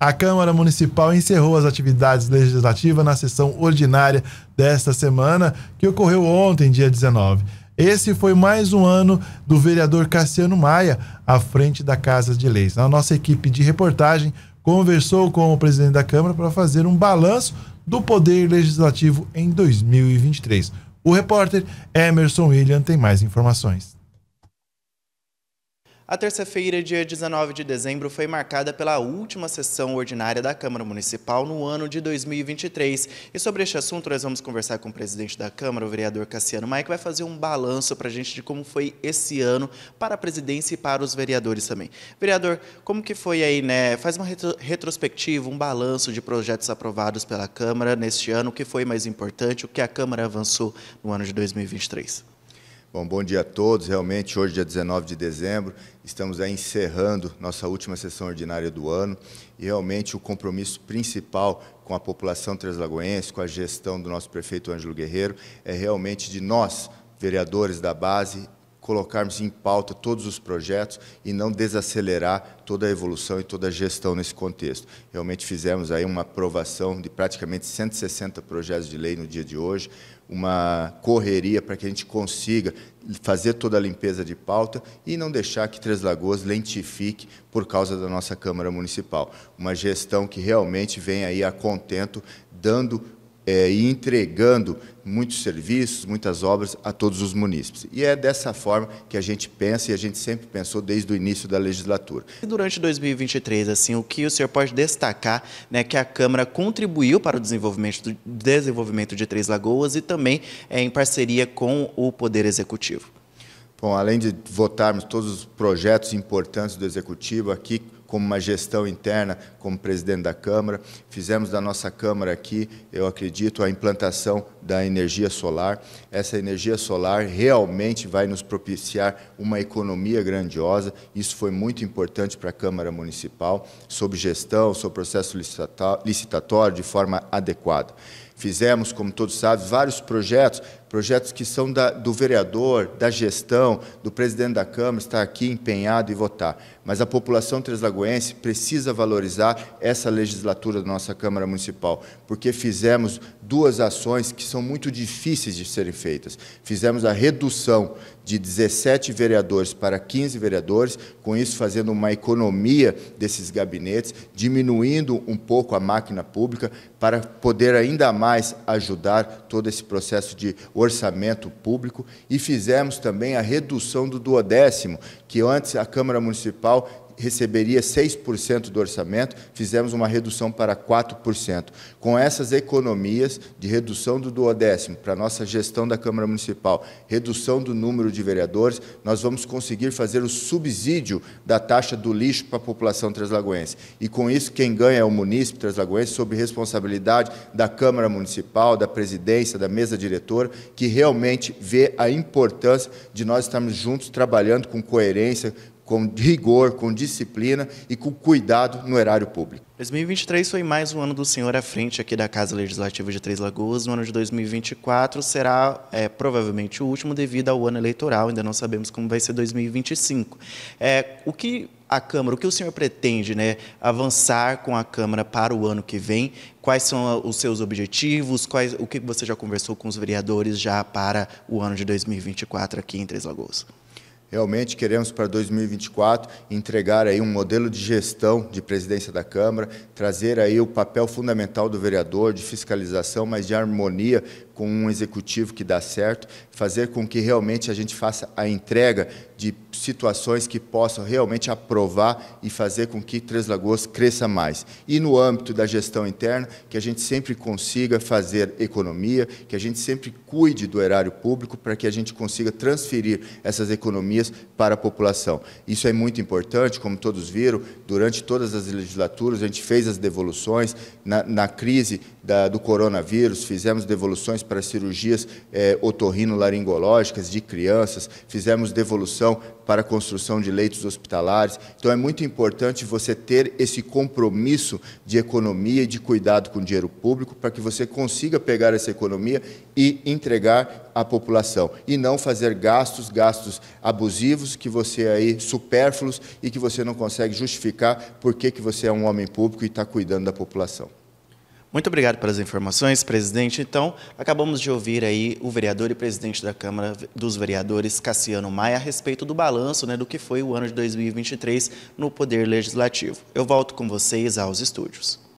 a Câmara Municipal encerrou as atividades legislativas na sessão ordinária desta semana, que ocorreu ontem, dia 19. Esse foi mais um ano do vereador Cassiano Maia à frente da Casa de Leis. A nossa equipe de reportagem conversou com o presidente da Câmara para fazer um balanço do poder legislativo em 2023. O repórter Emerson William tem mais informações. A terça-feira, dia 19 de dezembro, foi marcada pela última sessão ordinária da Câmara Municipal no ano de 2023. E sobre este assunto, nós vamos conversar com o presidente da Câmara, o vereador Cassiano Maia, que vai fazer um balanço para a gente de como foi esse ano para a presidência e para os vereadores também. Vereador, como que foi aí, né? Faz uma retro retrospectiva, um balanço de projetos aprovados pela Câmara neste ano, o que foi mais importante, o que a Câmara avançou no ano de 2023. Bom, bom dia a todos. Realmente, hoje, dia 19 de dezembro, estamos encerrando nossa última sessão ordinária do ano e realmente o compromisso principal com a população translagoense, com a gestão do nosso prefeito Ângelo Guerreiro, é realmente de nós, vereadores da base, colocarmos em pauta todos os projetos e não desacelerar toda a evolução e toda a gestão nesse contexto. Realmente fizemos aí uma aprovação de praticamente 160 projetos de lei no dia de hoje, uma correria para que a gente consiga fazer toda a limpeza de pauta e não deixar que Três Lagoas lentifique por causa da nossa Câmara Municipal. Uma gestão que realmente vem aí a contento, dando é, e entregando muitos serviços, muitas obras a todos os munícipes. E é dessa forma que a gente pensa e a gente sempre pensou desde o início da legislatura. E durante 2023, assim, o que o senhor pode destacar, né, que a Câmara contribuiu para o desenvolvimento, do, desenvolvimento de Três Lagoas e também é, em parceria com o Poder Executivo? Bom, além de votarmos todos os projetos importantes do Executivo aqui, como uma gestão interna, como presidente da Câmara. Fizemos da nossa Câmara aqui, eu acredito, a implantação da energia solar. Essa energia solar realmente vai nos propiciar uma economia grandiosa. Isso foi muito importante para a Câmara Municipal, sob gestão, sob processo licitatório, de forma adequada. Fizemos, como todos sabem, vários projetos, projetos que são da, do vereador, da gestão, do presidente da Câmara, estar aqui empenhado e votar. Mas a população translagoense precisa valorizar essa legislatura da nossa Câmara Municipal, porque fizemos duas ações que são muito difíceis de serem feitas. Fizemos a redução de 17 vereadores para 15 vereadores, com isso fazendo uma economia desses gabinetes, diminuindo um pouco a máquina pública para poder ainda mais ajudar todo esse processo de orçamento público e fizemos também a redução do duodécimo, que antes a Câmara Municipal receberia 6% do orçamento, fizemos uma redução para 4%. Com essas economias de redução do duodécimo para a nossa gestão da Câmara Municipal, redução do número de vereadores, nós vamos conseguir fazer o subsídio da taxa do lixo para a população translagoense. E com isso, quem ganha é o munícipe translagoense, sob responsabilidade da Câmara Municipal, da presidência, da mesa diretora, que realmente vê a importância de nós estarmos juntos trabalhando com coerência, com rigor, com disciplina e com cuidado no erário público. 2023 foi mais um ano do senhor à frente aqui da Casa Legislativa de Três Lagoas. No ano de 2024 será é, provavelmente o último devido ao ano eleitoral. Ainda não sabemos como vai ser 2025. É, o que a Câmara, o que o senhor pretende né, avançar com a Câmara para o ano que vem? Quais são os seus objetivos? Quais, o que você já conversou com os vereadores já para o ano de 2024 aqui em Três Lagoas? Realmente queremos para 2024 entregar aí um modelo de gestão de presidência da Câmara, trazer aí o papel fundamental do vereador de fiscalização, mas de harmonia com um executivo que dá certo, fazer com que realmente a gente faça a entrega de situações que possam realmente aprovar e fazer com que Três Lagoas cresça mais. E no âmbito da gestão interna, que a gente sempre consiga fazer economia, que a gente sempre cuide do erário público para que a gente consiga transferir essas economias economias para a população. Isso é muito importante, como todos viram, durante todas as legislaturas a gente fez as devoluções, na, na crise da, do coronavírus fizemos devoluções para cirurgias é, otorrino-laringológicas de crianças, fizemos devolução para a construção de leitos hospitalares. Então é muito importante você ter esse compromisso de economia e de cuidado com o dinheiro público para que você consiga pegar essa economia e entregar a população e não fazer gastos, gastos abusivos que você é aí supérfluos e que você não consegue justificar por que você é um homem público e está cuidando da população. Muito obrigado pelas informações, presidente. Então, acabamos de ouvir aí o vereador e presidente da Câmara dos Vereadores, Cassiano Maia, a respeito do balanço né, do que foi o ano de 2023 no Poder Legislativo. Eu volto com vocês aos estúdios.